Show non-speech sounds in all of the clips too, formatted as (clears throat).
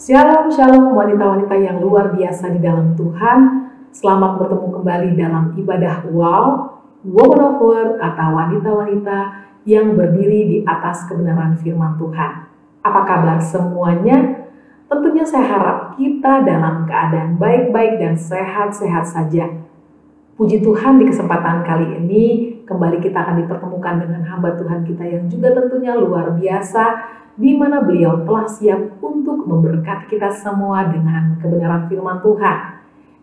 Shalom, shalom wanita-wanita yang luar biasa di dalam Tuhan. Selamat bertemu kembali dalam ibadah Wow, Woman of Word atau wanita-wanita yang berdiri di atas kebenaran firman Tuhan. Apa kabar semuanya? Tentunya saya harap kita dalam keadaan baik-baik dan sehat-sehat saja. Puji Tuhan di kesempatan kali ini kembali kita akan dipertemukan dengan hamba Tuhan kita yang juga tentunya luar biasa di mana beliau telah siap untuk memberkati kita semua dengan kebenaran firman Tuhan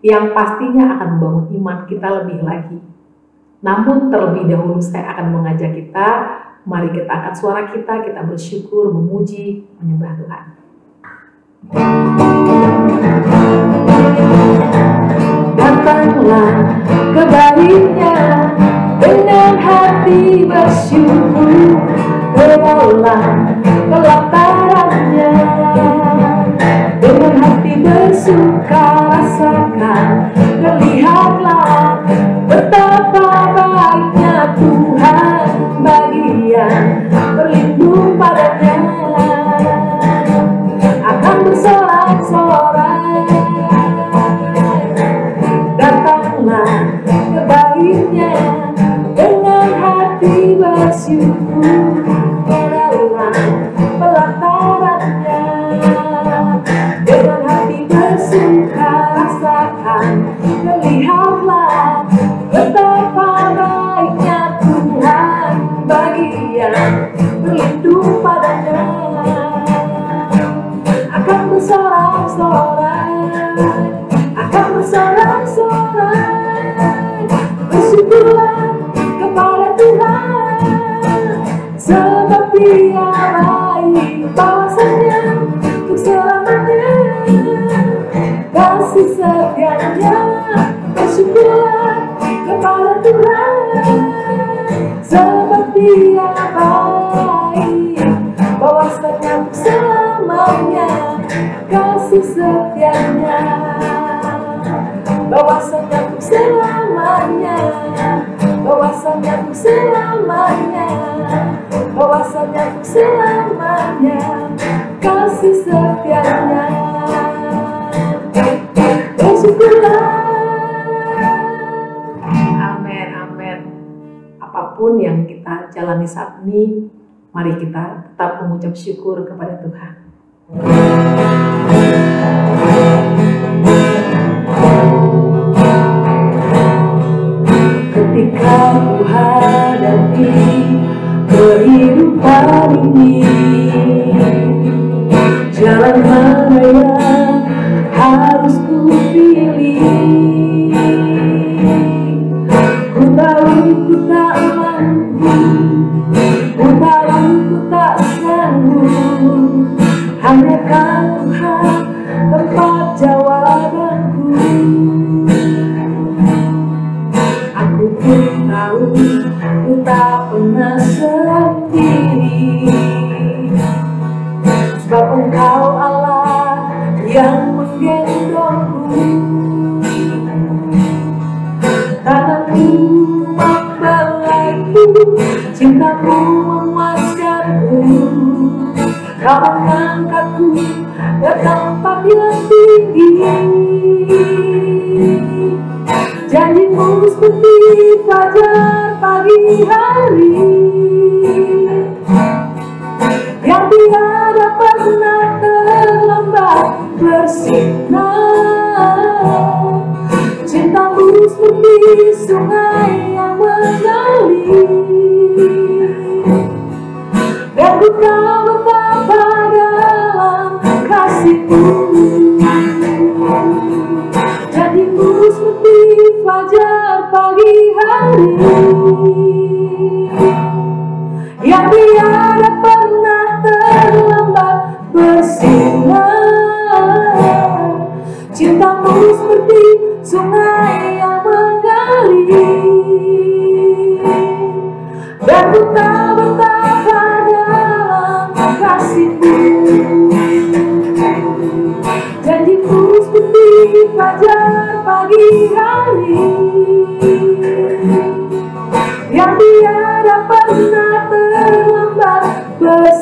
yang pastinya akan membangun iman kita lebih lagi. Namun terlebih dahulu saya akan mengajak kita, mari kita angkat suara kita, kita bersyukur, memuji, menyembah Tuhan. Thank lakukanlah kebaikan dengan hati bersyukur Teraulah kelaparannya dengan hati bersuka rasakan meraih bahwasanya selamanya kasih setianya bersyukurlah Tuhan seperti yang baik selamanya kasih selamanya kasih setianya bersyukurlah amin amin apapun yang kita jalani saat ini mari kita tetap mengucap syukur kepada Tuhan ketika ku hadapi me.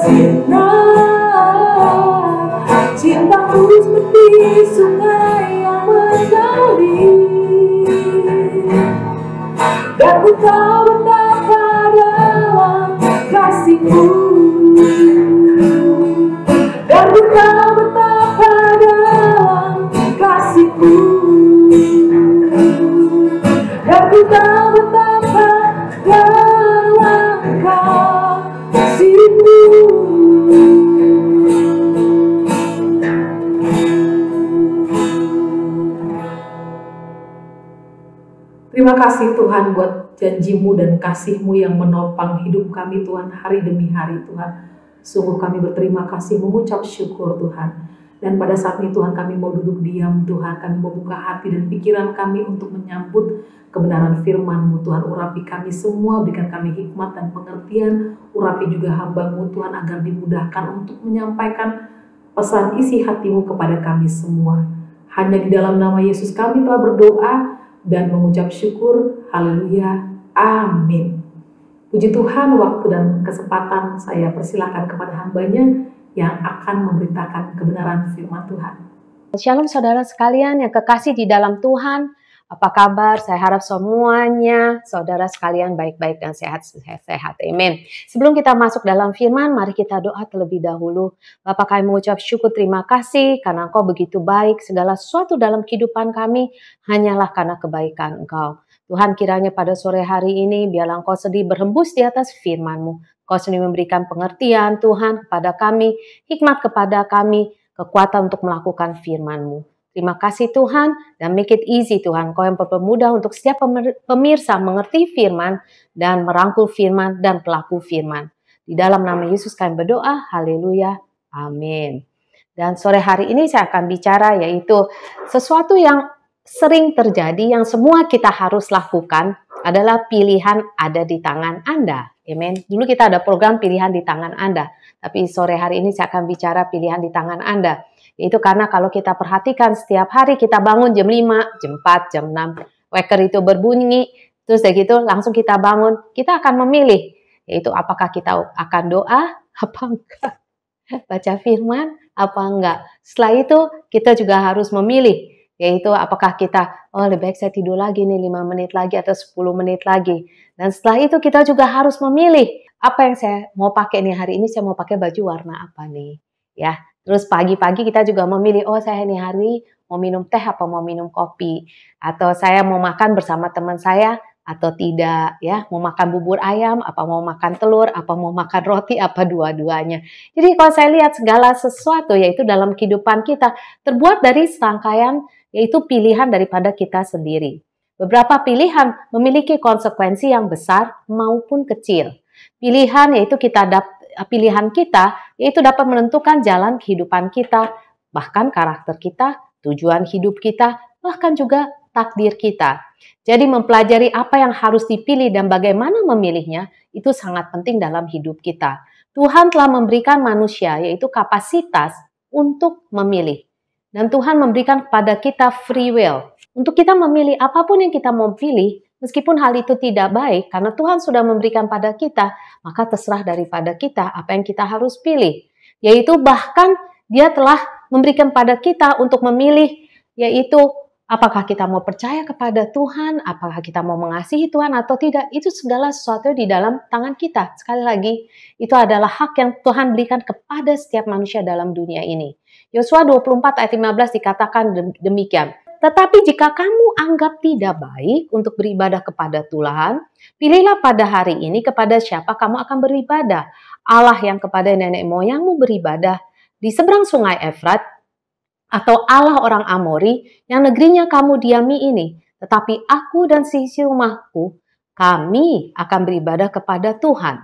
cinta Cintaku seperti sungai yang mengalir janjimu dan kasihmu yang menopang hidup kami Tuhan hari demi hari Tuhan. Sungguh kami berterima kasih mengucap syukur Tuhan. Dan pada saat ini Tuhan kami mau duduk diam Tuhan, kami mau buka hati dan pikiran kami untuk menyambut kebenaran firmanmu Tuhan. Urapi kami semua, berikan kami hikmat dan pengertian. Urapi juga hambamu Tuhan agar dimudahkan untuk menyampaikan pesan isi hatimu kepada kami semua. Hanya di dalam nama Yesus kami telah berdoa dan mengucap syukur. Haleluya. Amin. Puji Tuhan, waktu dan kesempatan saya persilahkan kepada hambanya yang akan memberitakan kebenaran firman Tuhan. Shalom saudara sekalian yang kekasih di dalam Tuhan. Apa kabar? Saya harap semuanya saudara sekalian baik-baik dan sehat-sehat. Amin. Sebelum kita masuk dalam firman, mari kita doa terlebih dahulu. Bapak kami mengucap syukur terima kasih karena engkau begitu baik. Segala sesuatu dalam kehidupan kami hanyalah karena kebaikan engkau. Tuhan kiranya pada sore hari ini biarlah engkau sedih berhembus di atas firman-Mu. Kau sendiri memberikan pengertian Tuhan kepada kami, hikmat kepada kami, kekuatan untuk melakukan firman-Mu. Terima kasih Tuhan dan make it easy Tuhan. Kau yang pemuda untuk setiap pemirsa mengerti firman dan merangkul firman dan pelaku firman. Di dalam nama Yesus kami berdoa, haleluya, amin. Dan sore hari ini saya akan bicara yaitu sesuatu yang sering terjadi yang semua kita harus lakukan adalah pilihan ada di tangan Anda. Amen. Dulu kita ada program pilihan di tangan Anda, tapi sore hari ini saya akan bicara pilihan di tangan Anda. Itu karena kalau kita perhatikan setiap hari kita bangun jam 5, jam 4, jam 6, waker itu berbunyi, terus kayak gitu langsung kita bangun, kita akan memilih yaitu apakah kita akan doa (laughs) apa enggak, baca firman apa enggak. Setelah itu kita juga harus memilih yaitu apakah kita oh lebih baik saya tidur lagi nih 5 menit lagi atau 10 menit lagi. Dan setelah itu kita juga harus memilih apa yang saya mau pakai nih hari ini saya mau pakai baju warna apa nih. Ya. Terus pagi-pagi kita juga memilih oh saya nih hari mau minum teh apa mau minum kopi atau saya mau makan bersama teman saya atau tidak ya mau makan bubur ayam apa mau makan telur apa mau makan roti apa dua-duanya jadi kalau saya lihat segala sesuatu yaitu dalam kehidupan kita terbuat dari serangkaian yaitu pilihan daripada kita sendiri. Beberapa pilihan memiliki konsekuensi yang besar maupun kecil. Pilihan yaitu kita pilihan kita yaitu dapat menentukan jalan kehidupan kita, bahkan karakter kita, tujuan hidup kita, bahkan juga takdir kita. Jadi mempelajari apa yang harus dipilih dan bagaimana memilihnya itu sangat penting dalam hidup kita. Tuhan telah memberikan manusia yaitu kapasitas untuk memilih. Dan Tuhan memberikan kepada kita free will. Untuk kita memilih apapun yang kita mau pilih, meskipun hal itu tidak baik, karena Tuhan sudah memberikan pada kita, maka terserah daripada kita apa yang kita harus pilih. Yaitu bahkan dia telah memberikan pada kita untuk memilih, yaitu Apakah kita mau percaya kepada Tuhan? Apakah kita mau mengasihi Tuhan atau tidak? Itu segala sesuatu di dalam tangan kita. Sekali lagi, itu adalah hak yang Tuhan berikan kepada setiap manusia dalam dunia ini. Yosua 24 ayat 15 dikatakan demikian. Tetapi jika kamu anggap tidak baik untuk beribadah kepada Tuhan, pilihlah pada hari ini kepada siapa kamu akan beribadah. Allah yang kepada nenek moyangmu beribadah di seberang sungai Efrat atau Allah orang Amori yang negerinya kamu diami ini, tetapi aku dan sisi rumahku, kami akan beribadah kepada Tuhan.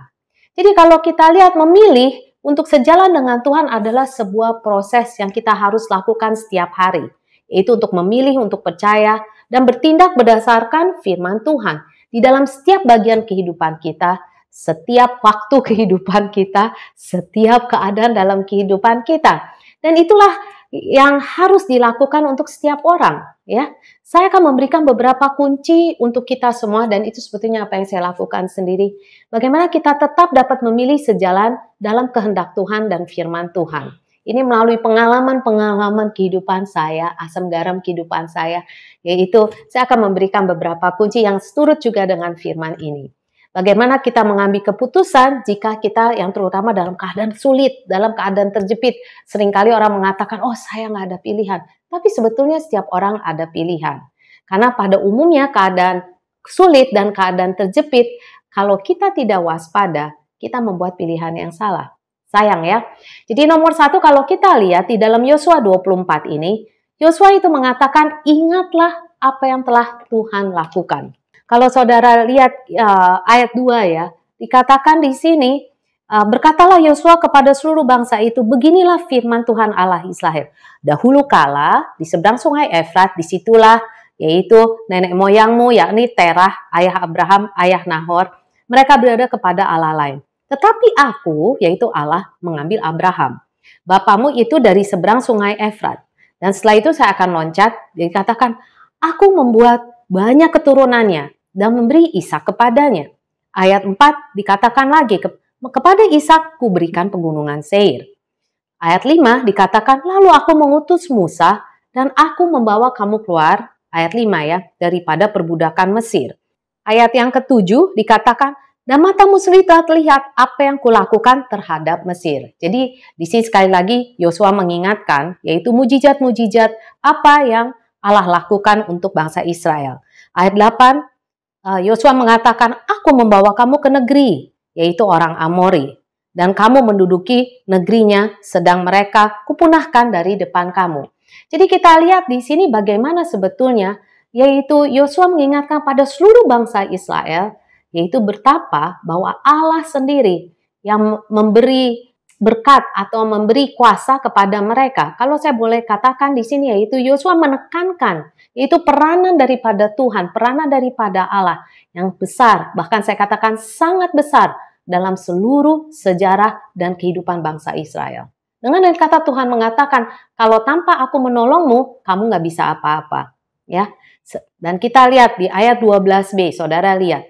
Jadi kalau kita lihat memilih untuk sejalan dengan Tuhan adalah sebuah proses yang kita harus lakukan setiap hari, yaitu untuk memilih untuk percaya dan bertindak berdasarkan firman Tuhan di dalam setiap bagian kehidupan kita, setiap waktu (laughs) kehidupan kita, setiap keadaan dalam kehidupan kita. Dan itulah yang harus dilakukan untuk setiap orang ya. Saya akan memberikan beberapa kunci untuk kita semua dan itu sebetulnya apa yang saya lakukan sendiri. Bagaimana kita tetap dapat memilih sejalan dalam kehendak Tuhan dan firman Tuhan. Ini melalui pengalaman-pengalaman kehidupan saya, asam garam kehidupan saya, yaitu saya akan memberikan beberapa kunci yang seturut juga dengan firman ini. Bagaimana kita mengambil keputusan jika kita yang terutama dalam keadaan sulit, dalam keadaan terjepit. Seringkali orang mengatakan, oh saya nggak ada pilihan. Tapi sebetulnya setiap orang ada pilihan. Karena pada umumnya keadaan sulit dan keadaan terjepit, kalau kita tidak waspada, kita membuat pilihan yang salah. Sayang ya. Jadi nomor satu kalau kita lihat di dalam Yosua 24 ini, Yosua itu mengatakan, ingatlah apa yang telah Tuhan lakukan. Kalau saudara lihat uh, ayat 2 ya, dikatakan di sini uh, berkatalah Yosua kepada seluruh bangsa itu, beginilah firman Tuhan Allah Israel. Dahulu kala di seberang sungai Efrat disitulah yaitu nenek moyangmu yakni Terah, ayah Abraham, ayah Nahor, mereka berada kepada Allah lain. Tetapi aku, yaitu Allah, mengambil Abraham. Bapamu itu dari seberang sungai Efrat. Dan setelah itu saya akan loncat, dikatakan, aku membuat banyak keturunannya dan memberi Ishak kepadanya. Ayat 4 dikatakan lagi, kepada Ishak kuberikan pegunungan Seir. Ayat 5 dikatakan, lalu aku mengutus Musa dan aku membawa kamu keluar, ayat 5 ya, daripada perbudakan Mesir. Ayat yang ketujuh dikatakan, dan mata telah terlihat apa yang kulakukan terhadap Mesir. Jadi di sini sekali lagi Yosua mengingatkan yaitu mujizat-mujizat apa yang Allah lakukan untuk bangsa Israel. Ayat 8 Eh, Yosua mengatakan, "Aku membawa kamu ke negeri, yaitu orang Amori, dan kamu menduduki negerinya, sedang mereka kupunahkan dari depan kamu." Jadi kita lihat di sini bagaimana sebetulnya yaitu Yosua mengingatkan pada seluruh bangsa Israel yaitu betapa bahwa Allah sendiri yang memberi berkat atau memberi kuasa kepada mereka. Kalau saya boleh katakan di sini yaitu Yosua menekankan itu peranan daripada Tuhan, peranan daripada Allah yang besar, bahkan saya katakan sangat besar dalam seluruh sejarah dan kehidupan bangsa Israel. Dengan dan kata Tuhan mengatakan, kalau tanpa aku menolongmu, kamu nggak bisa apa-apa. Ya, dan kita lihat di ayat 12b, saudara lihat.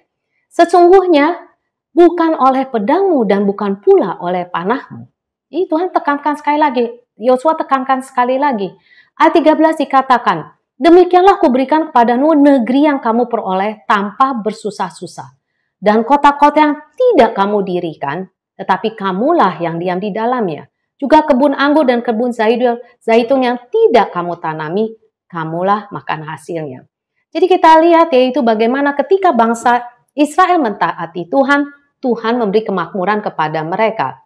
Sesungguhnya bukan oleh pedangmu dan bukan pula oleh panahmu. Ini Tuhan tekankan sekali lagi. Yosua tekankan sekali lagi. Ayat 13 dikatakan, Demikianlah kuberikan kepada Nuh negeri yang kamu peroleh tanpa bersusah-susah. Dan kota-kota yang tidak kamu dirikan, tetapi kamulah yang diam di dalamnya. Juga kebun anggur dan kebun zaitun yang tidak kamu tanami, kamulah makan hasilnya. Jadi kita lihat yaitu bagaimana ketika bangsa Israel mentaati Tuhan, Tuhan memberi kemakmuran kepada mereka.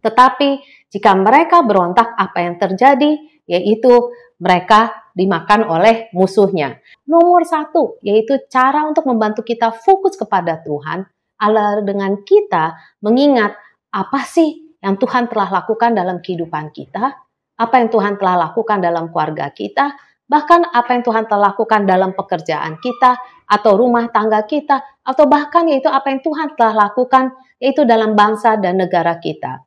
Tetapi jika mereka berontak apa yang terjadi, yaitu mereka dimakan oleh musuhnya. Nomor satu, yaitu cara untuk membantu kita fokus kepada Tuhan adalah dengan kita mengingat apa sih yang Tuhan telah lakukan dalam kehidupan kita, apa yang Tuhan telah lakukan dalam keluarga kita, bahkan apa yang Tuhan telah lakukan dalam pekerjaan kita atau rumah tangga kita atau bahkan yaitu apa yang Tuhan telah lakukan yaitu dalam bangsa dan negara kita.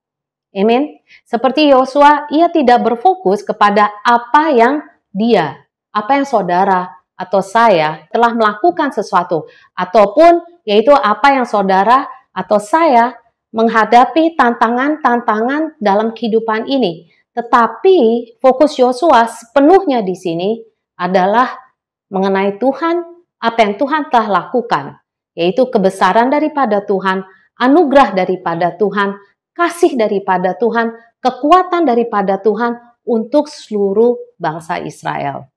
Amin. Seperti Yosua, ia tidak berfokus kepada apa yang dia, apa yang saudara atau saya telah melakukan sesuatu ataupun yaitu apa yang saudara atau saya menghadapi tantangan-tantangan dalam kehidupan ini. Tetapi fokus Yosua sepenuhnya di sini adalah mengenai Tuhan, apa yang Tuhan telah lakukan, yaitu kebesaran daripada Tuhan, anugerah daripada Tuhan, kasih daripada Tuhan, kekuatan daripada Tuhan untuk seluruh bangsa Israel.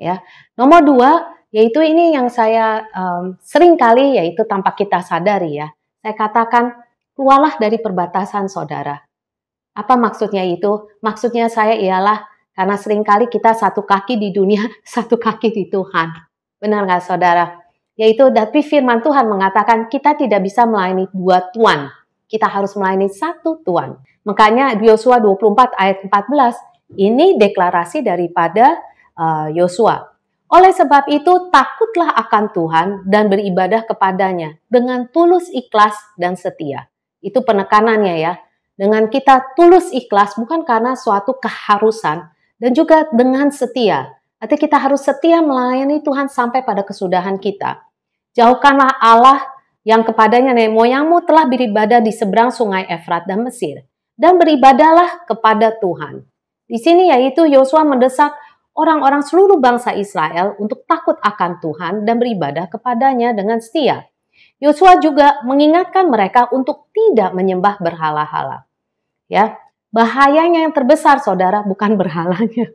Ya, nomor dua yaitu ini yang saya um, sering kali yaitu tanpa kita sadari ya. Saya katakan keluarlah dari perbatasan saudara. Apa maksudnya itu? Maksudnya saya ialah karena seringkali kita satu kaki di dunia, (laughs) satu kaki di Tuhan. Benar nggak saudara? Yaitu, tapi firman Tuhan mengatakan kita tidak bisa melayani dua tuan Kita harus melayani satu tuan Makanya Yosua 24 ayat 14, ini deklarasi daripada eh, Yosua. Uh, Oleh sebab itu, takutlah akan Tuhan dan beribadah kepadanya dengan tulus ikhlas dan setia. Itu penekanannya ya dengan kita tulus ikhlas bukan karena suatu keharusan dan juga dengan setia. Artinya kita harus setia melayani Tuhan sampai pada kesudahan kita. Jauhkanlah Allah yang kepadanya nenek moyangmu telah beribadah di seberang sungai Efrat dan Mesir. Dan beribadahlah kepada Tuhan. Di sini yaitu Yosua mendesak orang-orang seluruh bangsa Israel untuk takut akan Tuhan dan beribadah kepadanya dengan setia. Yosua juga mengingatkan mereka untuk tidak menyembah berhala-hala. Ya, bahayanya yang terbesar saudara bukan berhalanya.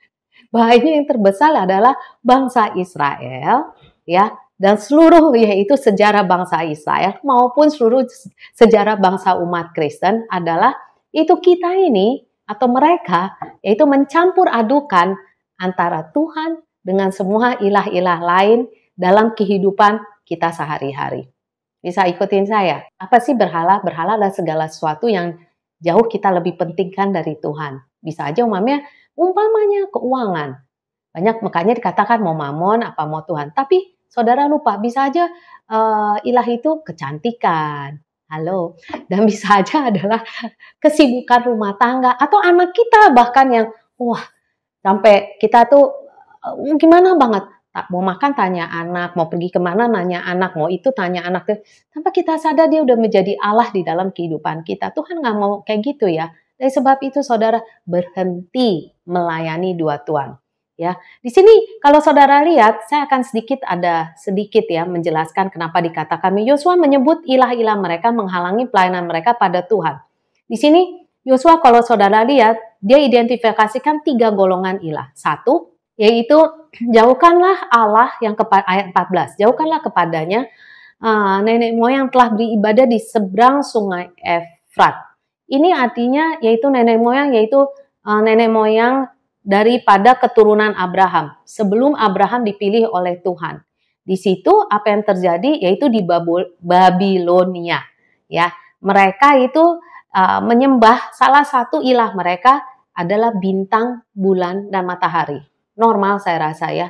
(laughs) Bahayanya yang terbesar adalah bangsa Israel, ya, dan seluruh yaitu sejarah bangsa Israel maupun seluruh sejarah bangsa umat Kristen adalah itu kita ini atau mereka yaitu mencampur adukan antara Tuhan dengan semua ilah-ilah lain dalam kehidupan kita sehari-hari. Bisa ikutin saya. Apa sih berhala? Berhala adalah segala sesuatu yang jauh kita lebih pentingkan dari Tuhan. Bisa aja umamnya, umpamanya keuangan. Banyak makanya dikatakan mau mamon apa mau Tuhan. Tapi saudara lupa, bisa aja uh, ilah itu kecantikan. Halo, dan bisa aja adalah kesibukan rumah tangga atau anak kita bahkan yang wah sampai kita tuh eh, gimana banget mau makan tanya anak, mau pergi kemana nanya anak, mau itu tanya anak. Tanpa kita sadar dia udah menjadi Allah di dalam kehidupan kita. Tuhan nggak mau kayak gitu ya. Dari sebab itu saudara berhenti melayani dua tuan. Ya, di sini kalau saudara lihat, saya akan sedikit ada sedikit ya menjelaskan kenapa dikatakan Yosua menyebut ilah-ilah mereka menghalangi pelayanan mereka pada Tuhan. Di sini Yosua kalau saudara lihat, dia identifikasikan tiga golongan ilah. Satu, yaitu (clears throat) jauhkanlah Allah yang kepada ayat 14 jauhkanlah kepadanya uh, nenek moyang telah beribadah di seberang sungai Efrat ini artinya yaitu nenek moyang yaitu uh, nenek moyang daripada keturunan Abraham sebelum Abraham dipilih oleh Tuhan di situ apa yang terjadi yaitu di Babilonia ya mereka itu uh, menyembah salah satu ilah mereka adalah bintang bulan dan matahari normal saya rasa ya.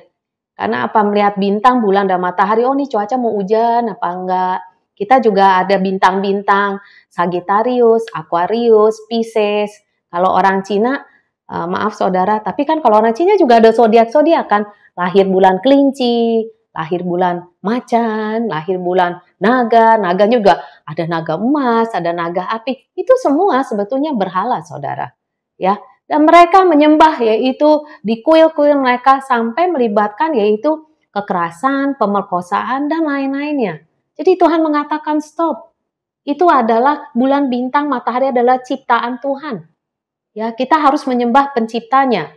Karena apa melihat bintang, bulan, dan matahari, oh ini cuaca mau hujan apa enggak. Kita juga ada bintang-bintang, Sagittarius, Aquarius, Pisces. Kalau orang Cina, eh, maaf saudara, tapi kan kalau orang Cina juga ada zodiak-zodiak kan. Lahir bulan kelinci, lahir bulan macan, lahir bulan naga, naga juga ada naga emas, ada naga api. Itu semua sebetulnya berhala saudara. Ya, dan mereka menyembah yaitu di kuil-kuil mereka sampai melibatkan yaitu kekerasan, pemerkosaan dan lain-lainnya. Jadi Tuhan mengatakan stop. Itu adalah bulan bintang matahari adalah ciptaan Tuhan. Ya, kita harus menyembah penciptanya.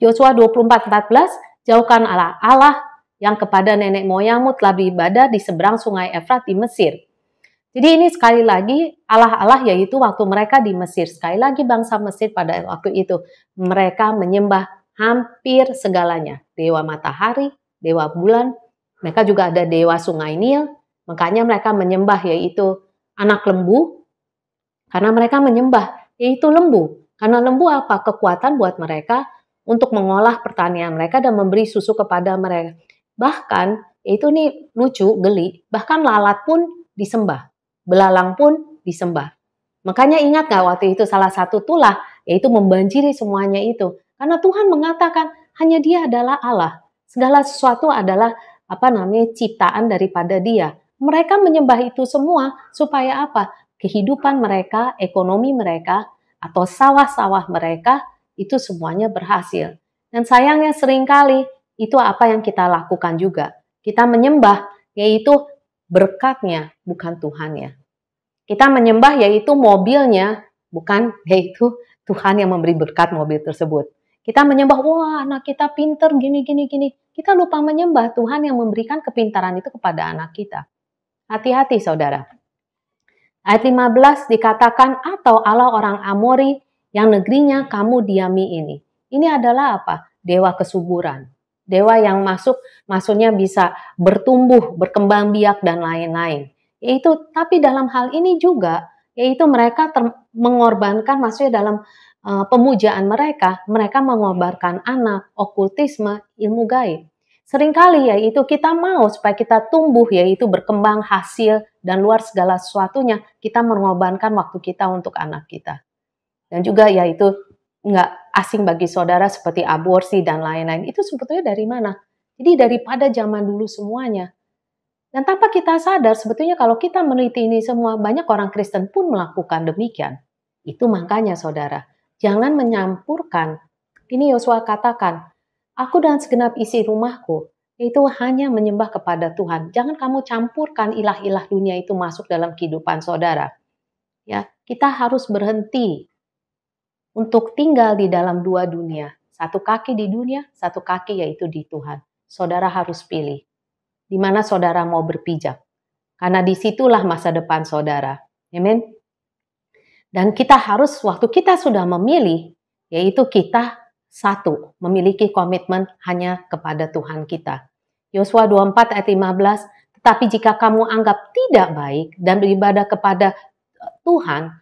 Yosua 24:14, jauhkan Allah, Allah yang kepada nenek moyangmu telah beribadah di seberang sungai Efrat di Mesir. Jadi ini sekali lagi Allah-Allah yaitu waktu mereka di Mesir. Sekali lagi bangsa Mesir pada waktu itu mereka menyembah hampir segalanya. Dewa matahari, dewa bulan, mereka juga ada dewa sungai Nil. Makanya mereka menyembah yaitu anak lembu karena mereka menyembah yaitu lembu. Karena lembu apa? Kekuatan buat mereka untuk mengolah pertanian mereka dan memberi susu kepada mereka. Bahkan itu nih lucu, geli, bahkan lalat pun disembah belalang pun disembah. Makanya ingat gak waktu itu salah satu tulah yaitu membanjiri semuanya itu. Karena Tuhan mengatakan hanya dia adalah Allah. Segala sesuatu adalah apa namanya ciptaan daripada dia. Mereka menyembah itu semua supaya apa? Kehidupan mereka, ekonomi mereka, atau sawah-sawah mereka itu semuanya berhasil. Dan sayangnya seringkali itu apa yang kita lakukan juga. Kita menyembah yaitu berkatnya, bukan Tuhan Tuhannya. Kita menyembah yaitu mobilnya, bukan yaitu Tuhan yang memberi berkat mobil tersebut. Kita menyembah, wah anak kita pinter gini, gini, gini. Kita lupa menyembah Tuhan yang memberikan kepintaran itu kepada anak kita. Hati-hati saudara. Ayat 15 dikatakan, atau Allah orang Amori yang negerinya kamu diami ini. Ini adalah apa? Dewa kesuburan. Dewa yang masuk maksudnya bisa bertumbuh, berkembang biak dan lain-lain. Yaitu tapi dalam hal ini juga yaitu mereka mengorbankan maksudnya dalam uh, pemujaan mereka, mereka mengorbankan anak, okultisme, ilmu gaib. Seringkali yaitu kita mau supaya kita tumbuh yaitu berkembang hasil dan luar segala sesuatunya, kita mengorbankan waktu kita untuk anak kita. Dan juga yaitu nggak asing bagi saudara seperti aborsi dan lain-lain. Itu sebetulnya dari mana? Jadi daripada zaman dulu semuanya. Dan tanpa kita sadar, sebetulnya kalau kita meneliti ini semua, banyak orang Kristen pun melakukan demikian. Itu makanya saudara, jangan menyampurkan. Ini Yosua katakan, aku dan segenap isi rumahku, yaitu hanya menyembah kepada Tuhan. Jangan kamu campurkan ilah-ilah dunia itu masuk dalam kehidupan saudara. Ya, kita harus berhenti untuk tinggal di dalam dua dunia. Satu kaki di dunia, satu kaki yaitu di Tuhan. Saudara harus pilih di mana saudara mau berpijak. Karena disitulah masa depan saudara. Amin. Dan kita harus, waktu kita sudah memilih, yaitu kita satu, memiliki komitmen hanya kepada Tuhan kita. Yosua 24 ayat 15, tetapi jika kamu anggap tidak baik dan beribadah kepada eh, Tuhan,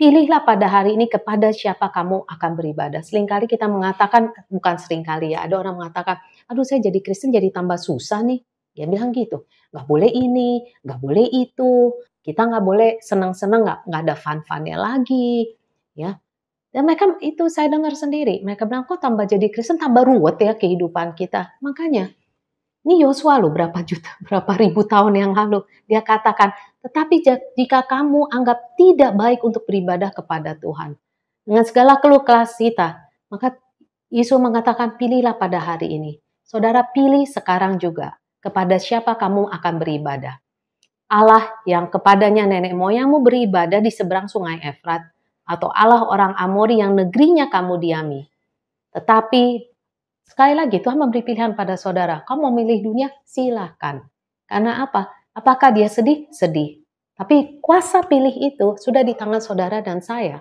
pilihlah pada hari ini kepada siapa kamu akan beribadah. Seringkali kita mengatakan, bukan seringkali ya, ada orang mengatakan, aduh saya jadi Kristen jadi tambah susah nih. Dia bilang gitu, Gak boleh ini, gak boleh itu, kita gak boleh senang-senang, gak, nggak ada fun-funnya lagi, ya. Dan mereka itu saya dengar sendiri, mereka bilang kok tambah jadi Kristen tambah ruwet ya kehidupan kita. Makanya ini Yosua loh berapa juta, (laughs) berapa ribu tahun yang lalu. Dia katakan, tetapi jika kamu anggap tidak baik untuk beribadah kepada Tuhan, dengan segala keluh kelas kita, maka Yesus mengatakan pilihlah pada hari ini. Saudara pilih sekarang juga kepada siapa kamu akan beribadah. Allah yang kepadanya nenek moyangmu beribadah di seberang sungai Efrat, atau Allah orang Amori yang negerinya kamu diami. Tetapi Sekali lagi, Tuhan memberi pilihan pada saudara. Kau mau milih dunia? Silahkan. Karena apa? Apakah dia sedih? Sedih. Tapi kuasa pilih itu sudah di tangan saudara dan saya.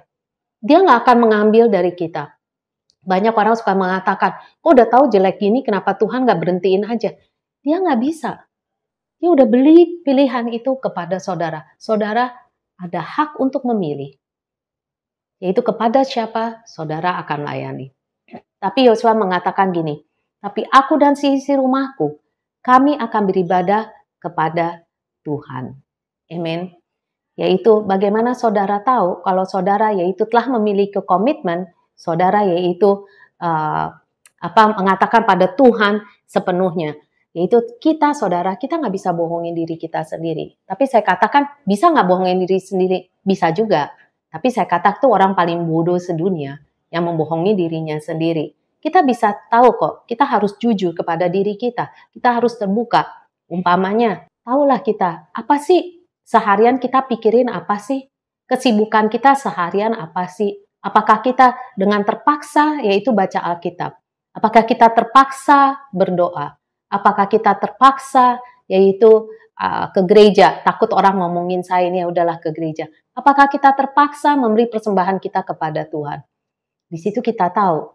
Dia nggak akan mengambil dari kita. Banyak orang suka mengatakan, kok udah tahu jelek gini, kenapa Tuhan nggak berhentiin aja? Dia nggak bisa. Dia udah beli pilihan itu kepada saudara. Saudara ada hak untuk memilih. Yaitu kepada siapa saudara akan layani. Tapi Yosua mengatakan gini, tapi aku dan si isi rumahku, kami akan beribadah kepada Tuhan. Amin. Yaitu bagaimana saudara tahu kalau saudara yaitu telah memiliki komitmen, saudara yaitu uh, apa mengatakan pada Tuhan sepenuhnya. Yaitu kita saudara, kita nggak bisa bohongin diri kita sendiri. Tapi saya katakan bisa nggak bohongin diri sendiri? Bisa juga. Tapi saya katakan tuh orang paling bodoh sedunia yang membohongi dirinya sendiri. Kita bisa tahu kok, kita harus jujur kepada diri kita. Kita harus terbuka. Umpamanya, tahulah kita, apa sih seharian kita pikirin apa sih? Kesibukan kita seharian apa sih? Apakah kita dengan terpaksa yaitu baca Alkitab? Apakah kita terpaksa berdoa? Apakah kita terpaksa yaitu uh, ke gereja, takut orang ngomongin saya ini ya udahlah ke gereja. Apakah kita terpaksa memberi persembahan kita kepada Tuhan? Di situ kita tahu,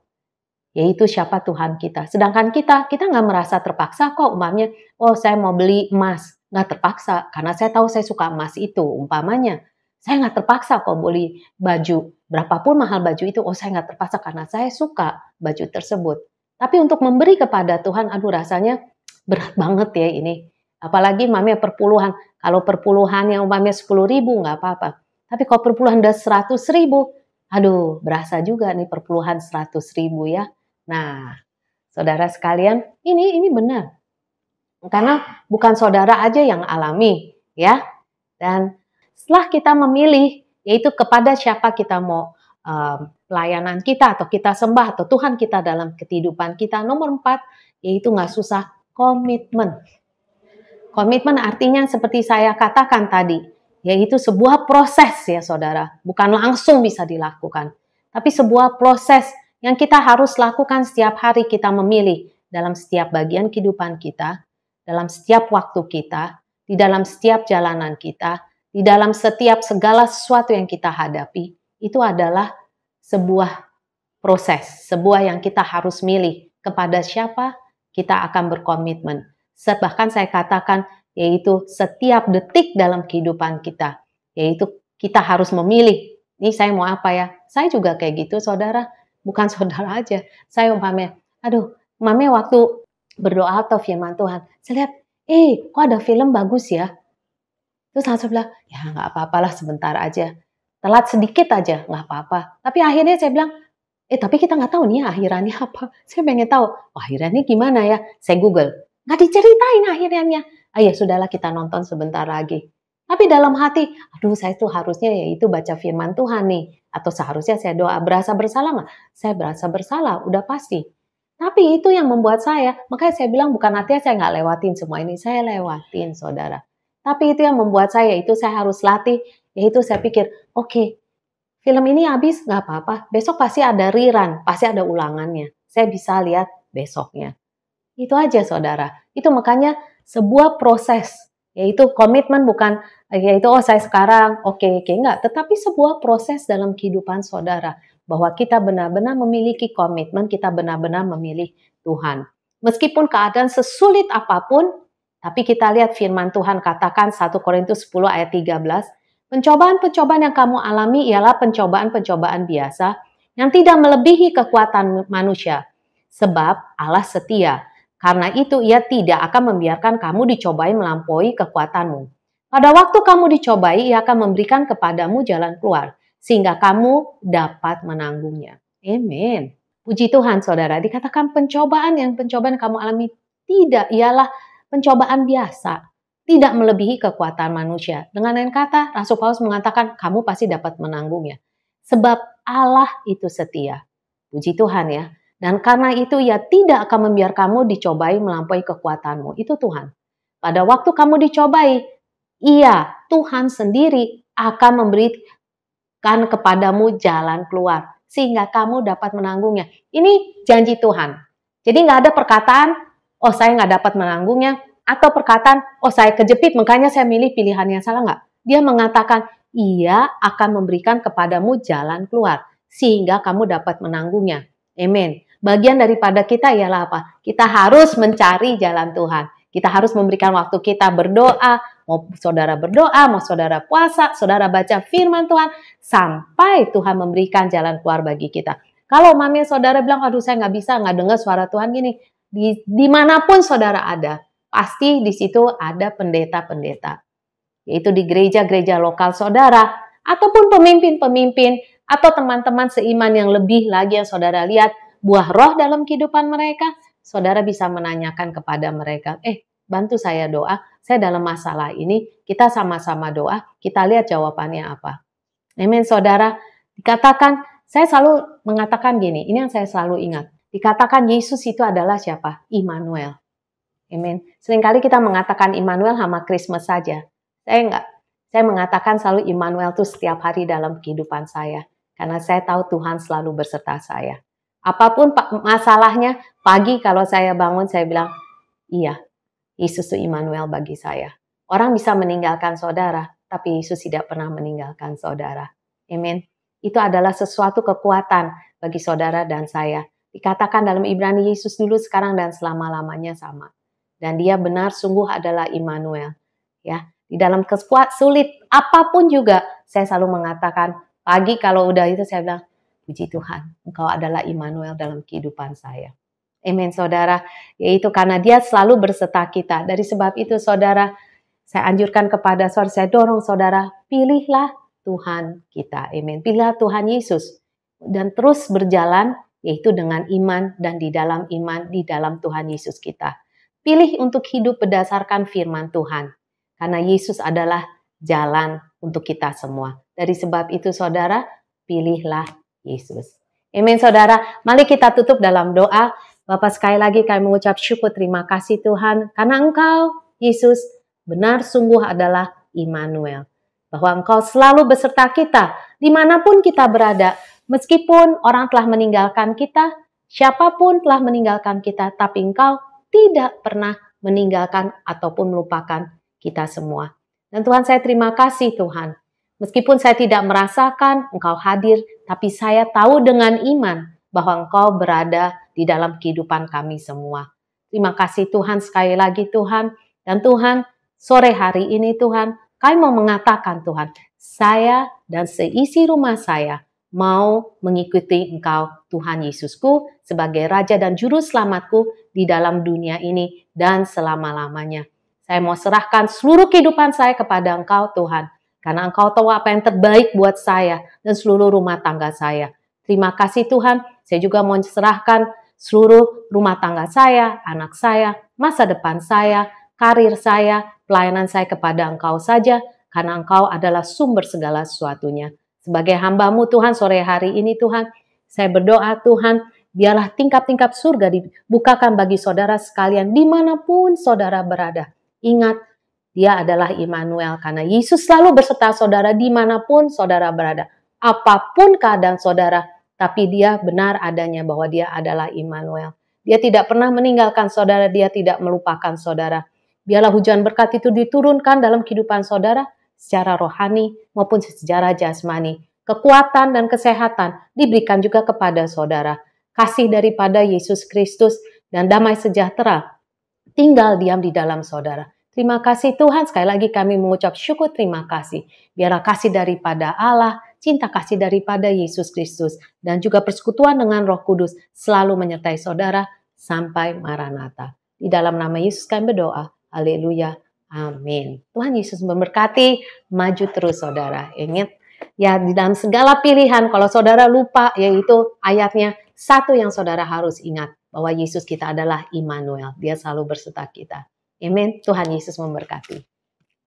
yaitu siapa Tuhan kita. Sedangkan kita, kita nggak merasa terpaksa kok umpamanya, oh saya mau beli emas. Nggak terpaksa, karena saya tahu saya suka emas itu umpamanya. Saya nggak terpaksa kok beli baju. Berapapun mahal baju itu, oh saya nggak terpaksa karena saya suka baju tersebut. Tapi untuk memberi kepada Tuhan, aduh rasanya berat banget ya ini. Apalagi mami perpuluhan. Kalau perpuluhan yang umpamanya sepuluh ribu nggak apa-apa. Tapi kalau perpuluhan udah seratus ribu, Aduh, berasa juga nih perpuluhan 100 ribu ya. Nah, saudara sekalian, ini ini benar. Karena bukan saudara aja yang alami, ya. Dan setelah kita memilih, yaitu kepada siapa kita mau um, pelayanan kita atau kita sembah atau Tuhan kita dalam kehidupan kita. Nomor empat, yaitu nggak susah komitmen. Komitmen artinya seperti saya katakan tadi, yaitu sebuah proses ya saudara, bukan langsung bisa dilakukan, tapi sebuah proses yang kita harus lakukan setiap hari kita memilih dalam setiap bagian kehidupan kita, dalam setiap waktu kita, di dalam setiap jalanan kita, di dalam setiap segala sesuatu yang kita hadapi, itu adalah sebuah proses, sebuah yang kita harus milih kepada siapa kita akan berkomitmen. Bahkan saya katakan yaitu setiap detik dalam kehidupan kita, yaitu kita harus memilih. Ini saya mau apa ya? Saya juga kayak gitu, saudara. Bukan (laughs) saudara aja. Saya umpamanya, aduh, mame waktu berdoa atau firman Tuhan, saya lihat, eh, kok ada film bagus ya? Terus langsung bilang, ya nggak apa-apalah sebentar aja. Telat sedikit aja, nggak apa-apa. Tapi akhirnya saya bilang, eh tapi kita nggak tahu nih ya, akhirannya apa. Saya pengen tahu, oh, akhirannya gimana ya? Saya Google. Nggak diceritain akhirannya ah ya sudahlah kita nonton sebentar lagi. Tapi dalam hati, aduh saya itu harusnya ya itu baca firman Tuhan nih. Atau seharusnya saya doa, berasa bersalah nggak? Saya berasa bersalah, udah pasti. Tapi itu yang membuat saya, makanya saya bilang bukan artinya saya nggak lewatin semua ini, saya lewatin saudara. Tapi itu yang membuat saya, itu saya harus latih, yaitu saya pikir, oke, okay, film ini habis, nggak apa-apa, besok pasti ada riran, pasti ada ulangannya. Saya bisa lihat besoknya. Itu aja saudara. Itu makanya sebuah proses yaitu komitmen bukan yaitu oh saya sekarang oke okay, oke okay, enggak tetapi sebuah proses dalam kehidupan saudara bahwa kita benar-benar memiliki komitmen kita benar-benar memilih Tuhan meskipun keadaan sesulit apapun tapi kita lihat firman Tuhan katakan 1 Korintus 10 ayat 13 pencobaan-pencobaan yang kamu alami ialah pencobaan-pencobaan biasa yang tidak melebihi kekuatan manusia sebab Allah setia karena itu ia tidak akan membiarkan kamu dicobai melampaui kekuatanmu. Pada waktu kamu dicobai, ia akan memberikan kepadamu jalan keluar, sehingga kamu dapat menanggungnya. Amin. Puji Tuhan saudara, dikatakan pencobaan yang pencobaan kamu alami tidak ialah pencobaan biasa, tidak melebihi kekuatan manusia. Dengan lain kata, Rasul Paulus mengatakan kamu pasti dapat menanggungnya. Sebab Allah itu setia. Puji Tuhan ya. Dan karena itu ia tidak akan membiar kamu dicobai melampaui kekuatanmu. Itu Tuhan. Pada waktu kamu dicobai, ia Tuhan sendiri akan memberikan kepadamu jalan keluar. Sehingga kamu dapat menanggungnya. Ini janji Tuhan. Jadi nggak ada perkataan, oh saya nggak dapat menanggungnya. Atau perkataan, oh saya kejepit makanya saya milih pilihan yang salah nggak. Dia mengatakan, ia akan memberikan kepadamu jalan keluar. Sehingga kamu dapat menanggungnya. Amen bagian daripada kita ialah apa? Kita harus mencari jalan Tuhan. Kita harus memberikan waktu kita berdoa, mau saudara berdoa, mau saudara puasa, saudara baca firman Tuhan, sampai Tuhan memberikan jalan keluar bagi kita. Kalau mami saudara bilang, aduh saya nggak bisa, nggak dengar suara Tuhan gini, di, dimanapun saudara ada, pasti di situ ada pendeta-pendeta. Yaitu di gereja-gereja lokal saudara, ataupun pemimpin-pemimpin, atau teman-teman seiman yang lebih lagi yang saudara lihat, buah roh dalam kehidupan mereka, saudara bisa menanyakan kepada mereka, eh bantu saya doa, saya dalam masalah ini, kita sama-sama doa, kita lihat jawabannya apa. Amin, saudara. Dikatakan, saya selalu mengatakan gini, ini yang saya selalu ingat. Dikatakan Yesus itu adalah siapa? Immanuel. Amin. Seringkali kita mengatakan Immanuel sama Christmas saja. Saya enggak. Saya mengatakan selalu Immanuel itu setiap hari dalam kehidupan saya. Karena saya tahu Tuhan selalu berserta saya. Apapun masalahnya, pagi kalau saya bangun saya bilang, iya, Yesus itu Immanuel bagi saya. Orang bisa meninggalkan saudara, tapi Yesus tidak pernah meninggalkan saudara. Amin. Itu adalah sesuatu kekuatan bagi saudara dan saya. Dikatakan dalam Ibrani Yesus dulu, sekarang dan selama-lamanya sama. Dan dia benar sungguh adalah Immanuel. Ya, di dalam kesulit apapun juga, saya selalu mengatakan pagi kalau udah itu saya bilang, Puji Tuhan, Engkau adalah Immanuel dalam kehidupan saya. Amin, saudara. Yaitu karena dia selalu berserta kita. Dari sebab itu, saudara, saya anjurkan kepada saudara, saya dorong saudara, pilihlah Tuhan kita. Amin. Pilihlah Tuhan Yesus. Dan terus berjalan, yaitu dengan iman dan di dalam iman, di dalam Tuhan Yesus kita. Pilih untuk hidup berdasarkan firman Tuhan. Karena Yesus adalah jalan untuk kita semua. Dari sebab itu, saudara, pilihlah Yesus. Amin saudara, mari kita tutup dalam doa. Bapak sekali lagi kami mengucap syukur terima kasih Tuhan karena Engkau Yesus benar sungguh adalah Immanuel. Bahwa Engkau selalu beserta kita dimanapun kita berada. Meskipun orang telah meninggalkan kita, siapapun telah meninggalkan kita, tapi Engkau tidak pernah meninggalkan ataupun melupakan kita semua. Dan Tuhan saya terima kasih Tuhan. Meskipun saya tidak merasakan Engkau hadir tapi saya tahu dengan iman bahwa Engkau berada di dalam kehidupan kami semua. Terima kasih Tuhan sekali lagi Tuhan. Dan Tuhan, sore hari ini Tuhan, kami mau mengatakan Tuhan, saya dan seisi rumah saya mau mengikuti Engkau Tuhan Yesusku sebagai Raja dan Juru Selamatku di dalam dunia ini dan selama-lamanya. Saya mau serahkan seluruh kehidupan saya kepada Engkau Tuhan. Karena engkau tahu apa yang terbaik buat saya dan seluruh rumah tangga saya. Terima kasih Tuhan, saya juga mau serahkan seluruh rumah tangga saya, anak saya, masa depan saya, karir saya, pelayanan saya kepada engkau saja, karena engkau adalah sumber segala sesuatunya. Sebagai hambamu Tuhan, sore hari ini Tuhan, saya berdoa Tuhan, biarlah tingkap-tingkap surga dibukakan bagi saudara sekalian dimanapun saudara berada. Ingat, dia adalah Immanuel karena Yesus selalu berserta saudara dimanapun saudara berada. Apapun keadaan saudara, tapi dia benar adanya bahwa dia adalah Immanuel. Dia tidak pernah meninggalkan saudara, dia tidak melupakan saudara. Biarlah hujan berkat itu diturunkan dalam kehidupan saudara secara rohani maupun secara jasmani. Kekuatan dan kesehatan diberikan juga kepada saudara. Kasih daripada Yesus Kristus dan damai sejahtera tinggal diam di dalam saudara. Terima kasih Tuhan, sekali lagi kami mengucap syukur terima kasih. Biarlah kasih daripada Allah, cinta kasih daripada Yesus Kristus, dan juga persekutuan dengan roh kudus selalu menyertai saudara sampai Maranatha. Di dalam nama Yesus kami berdoa, haleluya, amin. Tuhan Yesus memberkati, maju terus saudara. Ingat, ya di dalam segala pilihan, kalau saudara lupa, yaitu ayatnya, satu yang saudara harus ingat, bahwa Yesus kita adalah Immanuel, dia selalu berserta kita. Amin. Tuhan Yesus memberkati.